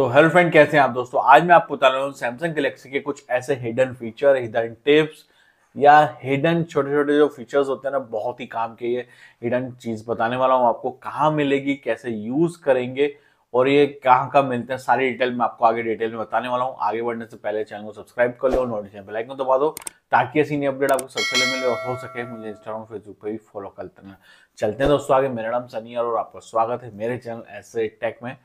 तो hello friend कैसे हैं आप दोस्तों आज मैं आपको बता रहा हूँ सैमसंग गैलेक्सी के कुछ ऐसे हिडन फीचर हिडन टिप्स या हिडन छोटे छोटे जो फीचर्स होते हैं ना बहुत ही काम के ये हिडन चीज़ बताने वाला हूँ आपको कहाँ मिलेगी कैसे यूज़ करेंगे और ये कहाँ कहाँ मिलते हैं सारी डिटेल मैं आपको आगे डिटेल में बताने वाला हूँ आगे बढ़ने से पहले चैनल को सब्सक्राइब कर लो नोटिफिकेशन बेल आइकन दबा दो ताकि ऐसी नई अपडेट आपको सबसे पहले मिले और हो सके मुझे इंस्टाग्राम फेसबुक पर भी फॉलो कर लेना चलते हैं दोस्तों आगे मेरा नाम सनी और आपका स्वागत है मेरे चैनल ऐसे टेक में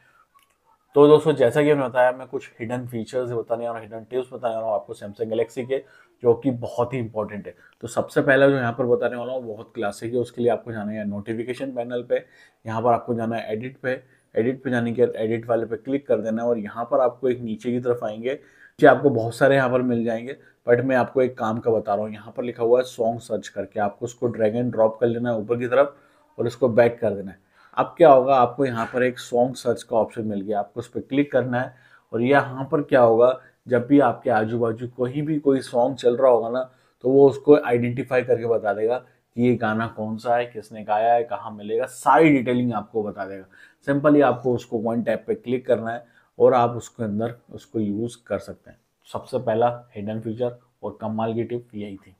तो दोस्तों जैसा कि हमने बताया मैं कुछ हिडन फीचर्स बताने और हिडन टिप्स बताने वाला हूँ आपको सैमसंग गलेक्सी के जो कि बहुत ही इंपॉर्टेंट है तो सबसे पहला जो यहाँ पर बताने वाला हूँ बहुत क्लासिक है उसके लिए आपको जाना है नोटिफिकेशन पैनल पे यहाँ पर आपको जाना है एडिट पे एडिट पे जाने के बाद एडिट वाले पे क्लिक कर देना है और यहाँ पर आपको एक नीचे की तरफ आएंगे नीचे आपको बहुत सारे यहाँ पर मिल जाएंगे बट मैं आपको एक काम का बता रहा हूँ यहाँ पर लिखा हुआ है सॉन्ग सर्च करके आपको उसको ड्रैगन ड्रॉप कर लेना है ऊपर की तरफ और इसको बैक कर देना है अब क्या होगा आपको यहाँ पर एक सॉन्ग सर्च का ऑप्शन मिल गया आपको उस पर क्लिक करना है और यहाँ पर क्या होगा जब भी आपके आजू बाजू कहीं भी कोई सॉन्ग चल रहा होगा ना तो वो उसको आइडेंटिफाई करके बता देगा कि ये गाना कौन सा है किसने गाया है कहाँ मिलेगा सारी डिटेलिंग आपको बता देगा सिंपली आपको उसको वन टैप पे क्लिक करना है और आप उसके अंदर उसको यूज़ कर सकते हैं सबसे पहला हिडन फीचर और कमाल की टिप यही थी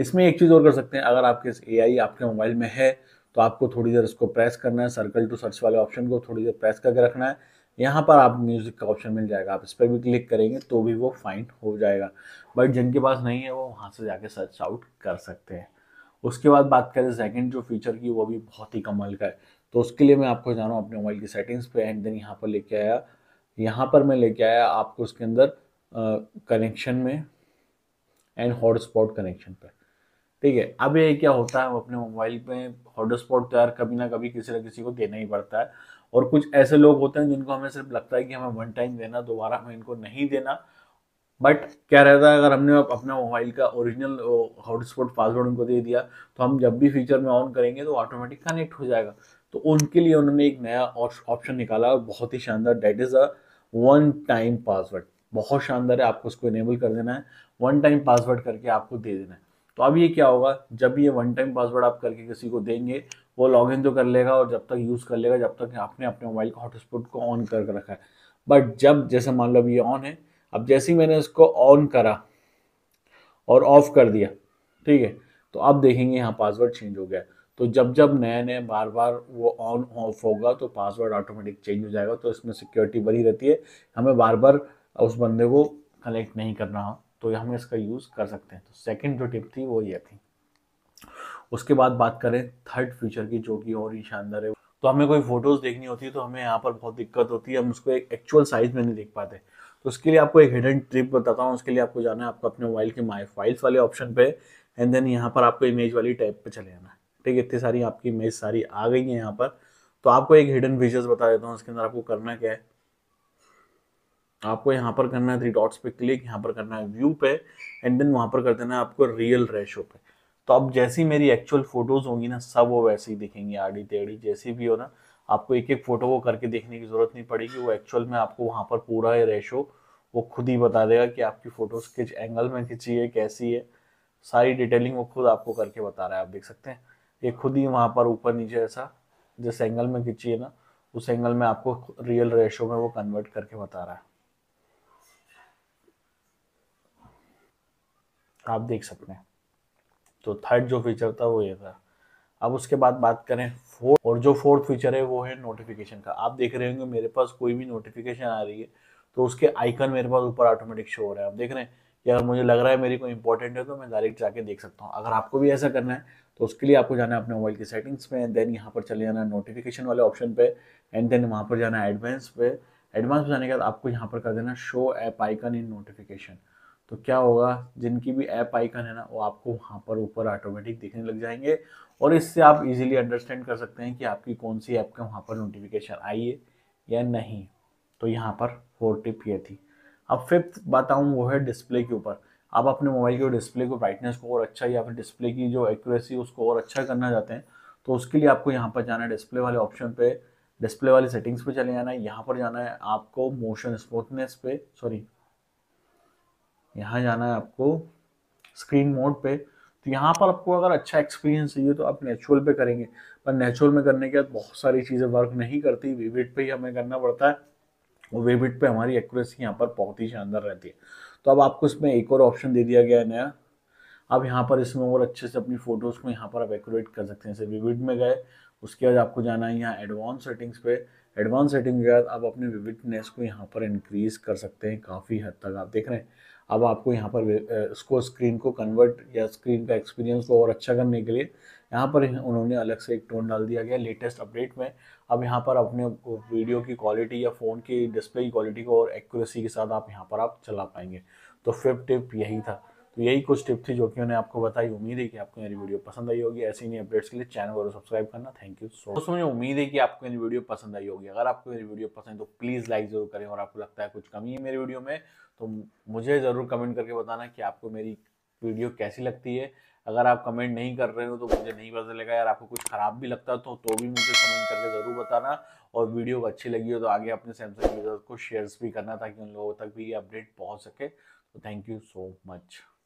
इसमें एक चीज़ और कर सकते हैं अगर आपके ए आपके मोबाइल में है तो आपको थोड़ी देर इसको प्रेस करना है सर्कल टू सर्च वाले ऑप्शन को थोड़ी देर प्रेस करके रखना है यहाँ पर आप म्यूज़िक का ऑप्शन मिल जाएगा आप इस पर भी क्लिक करेंगे तो भी वो फाइंड हो जाएगा बट जिनके पास नहीं है वो वहाँ से जाके सर्च आउट कर सकते हैं उसके बाद बात करें सेकंड जो फीचर की वो भी बहुत ही कमल का है तो उसके लिए मैं आपको जा रहा हूँ अपने मोबाइल की सेटिंग्स पे एंड देन यहाँ पर लेके आया यहाँ पर मैं लेके आया आपको उसके अंदर कनेक्शन में एंड हॉटस्पॉट कनेक्शन पर ठीक है अब ये क्या होता है हम अपने मोबाइल में हॉटस्पॉट तो यार कभी ना कभी किसी ना किसी को देना ही पड़ता है और कुछ ऐसे लोग होते हैं जिनको हमें सिर्फ लगता है कि हमें वन टाइम देना दोबारा हमें इनको नहीं देना बट क्या रहता है अगर हमने अपना मोबाइल का ओरिजिनल हॉटस्पॉट पासवर्ड उनको दे दिया तो हम जब भी फीचर में ऑन करेंगे तो ऑटोमेटिक कनेक्ट हो जाएगा तो उनके लिए उन्होंने एक नया ऑप्शन निकाला और बहुत ही शानदार that is a one time password बहुत शानदार है आपको उसको इनेबल कर देना है वन टाइम पासवर्ड करके आपको दे देना है तो अब ये क्या होगा जब ये वन टाइम पासवर्ड आप करके किसी को देंगे वो लॉग इन तो कर लेगा और जब तक यूज़ कर लेगा जब तक आपने अपने मोबाइल का हॉटस्पॉट को ऑन कर रखा है बट जब जैसे मान लो अब ये ऑन है अब जैसे ही मैंने इसको ऑन करा और ऑफ कर दिया ठीक है तो अब देखेंगे यहाँ पासवर्ड चेंज हो गया तो जब जब नए नए बार बार वो ऑन ऑफ होगा तो पासवर्ड ऑटोमेटिक चेंज हो जाएगा तो इसमें सिक्योरिटी बनी रहती है हमें बार बार उस बंदे को कलेक्ट नहीं करना तो हम इसका यूज़ कर सकते हैं तो सेकंड जो टिप थी वो ये थी उसके बाद बात करें थर्ड फीचर की जो कि और ही शानदार है तो हमें कोई फोटोज़ देखनी होती है तो हमें यहाँ पर बहुत दिक्कत होती है हम उसको एक एक्चुअल साइज़ में नहीं देख पाते तो उसके लिए आपको एक हिडन ट्रिप बताता हूँ उसके लिए आपको जाना है आपको अपने मोबाइल के माई फाइल्स वाले ऑप्शन पे एंड देन यहाँ पर आपको इमेज वाली टैब पे चले जाना है ठीक है इतनी सारी आपकी इमेज सारी आ गई है यहाँ पर तो आपको एक हिडन फीचर्स बता देता हूँ उसके अंदर आपको करना क्या है आपको यहाँ पर करना है थ्री डॉट्स पे क्लिक यहाँ पर करना है व्यू पे एंड देन वहाँ पर कर देना है आपको रियल रेशो पे तो अब जैसी मेरी एक्चुअल फोटोज होंगी ना सब वो वैसे ही दिखेंगी आड़ी टेढ़ी जैसी भी हो ना आपको एक एक फोटो को करके देखने की जरूरत नहीं पड़ेगी वो एक्चुअल में आपको वहाँ पर पूरा रेशो वो खुद ही बता देगा कि आपकी फोटोज किस एंगल में खिंची है कैसी है सारी डिटेलिंग वो खुद आपको करके बता रहा है आप देख सकते हैं ये खुद ही वहाँ पर ऊपर नीचे ऐसा जिस एंगल में खिंची है ना उस एंगल में आपको रियल रेशो में वो कन्वर्ट करके बता रहा है आप देख सकते हैं तो थर्ड जो फीचर था वो ये था अब उसके बाद बात करें फोर्थ और जो फोर्थ फीचर है वो है नोटिफिकेशन का आप देख रहे होंगे मेरे पास कोई भी नोटिफिकेशन आ रही है तो उसके आइकन मेरे पास ऊपर ऑटोमेटिक शो हो रहा है आप देख रहे हैं कि अगर मुझे लग रहा है मेरी कोई इंपॉर्टेंट है तो मैं डायरेक्ट जाके देख सकता हूँ अगर आपको भी ऐसा करना है तो उसके लिए आपको जाना है अपने मोबाइल की सेटिंग्स में देन यहाँ पर चले जाना है नोटिफिकेशन वाले ऑप्शन पे एंड देन वहाँ पर जाना है एडवांस पे एडवांस में जाने के बाद आपको यहाँ पर कर देना show app icon in notification तो क्या होगा जिनकी भी ऐप आइकन है ना वो आपको वहाँ पर ऊपर ऑटोमेटिक दिखने लग जाएंगे और इससे आप इजीली अंडरस्टैंड कर सकते हैं कि आपकी कौन सी ऐप का वहाँ पर नोटिफिकेशन आई है या नहीं तो यहाँ पर फोर टिप ये थी अब फिफ्थ बताऊँ वो है डिस्प्ले के ऊपर आप अपने मोबाइल के डिस्प्ले को ब्राइटनेस को और अच्छा या फिर डिस्प्ले की जो एक्यूरेसी उसको और अच्छा करना चाहते हैं तो उसके लिए आपको यहाँ पर जाना है डिस्प्ले वाले ऑप्शन पे डिस्प्ले वाली सेटिंग्स पे चले जाना है यहाँ पर जाना है आपको मोशन स्मूथनेस पे सॉरी यहाँ जाना है आपको स्क्रीन मोड पे तो यहाँ पर आपको अगर अच्छा एक्सपीरियंस चाहिए तो आप नेचुरल पे करेंगे पर नेचुरल में करने के बाद बहुत सारी चीज़ें वर्क नहीं करती वेबिट पे ही हमें करना पड़ता है और वेबिट पे हमारी एक्यूरेसी यहाँ पर बहुत ही शानदार रहती है तो अब आपको इसमें एक और ऑप्शन दे दिया गया है नया आप यहाँ पर इसमें और अच्छे से अपनी फ़ोटोज़ को यहाँ पर आप एक्यूरेट कर सकते हैं जैसे विविड में गए उसके बाद आपको जाना है यहाँ एडवांस सेटिंग्स पे एडवांस सेटिंग के बाद आप अपने विविडनेस को यहाँ पर इंक्रीज़ कर सकते हैं काफ़ी हद तक आप देख रहे हैं अब आपको यहाँ पर उसको स्क्रीन को कन्वर्ट या स्क्रीन का एक्सपीरियंस को और अच्छा करने के लिए यहाँ पर उन्होंने अलग से एक टोन डाल दिया गया लेटेस्ट अपडेट में अब यहाँ पर अपने वीडियो की क्वालिटी या फ़ोन की डिस्प्ले की क्वालिटी को और एक्यूरेसी के साथ आप यहाँ पर आप चला पाएंगे तो फिफ्थ टिप यही था तो यही कुछ टिप थी जो कि उन्हें आपको बताई उम्मीद है कि आपको मेरी वीडियो पसंद आई होगी ऐसी नई अपडेट्स के लिए चैनल को सब्सक्राइब करना थैंक यू सो दोस्तों मुझे उम्मीद है कि आपको मेरी वीडियो पसंद आई होगी अगर आपको मेरी वीडियो पसंद तो प्लीज़ लाइक जरूर करें और आपको लगता है कुछ कमी है मेरी वीडियो में तो मुझे ज़रूर कमेंट करके बताना कि आपको मेरी वीडियो कैसी लगती है अगर आप कमेंट नहीं कर रहे हो तो मुझे नहीं पता चलेगा यार आपको कुछ ख़राब भी लगता तो तो भी मुझे कमेंट करके ज़रूर बताना और वीडियो अच्छी लगी हो तो आगे अपने सैमसंग यूज़र्स को शेयर्स भी करना ताकि उन लोगों तक भी ये अपडेट पहुंच सके तो थैंक यू सो मच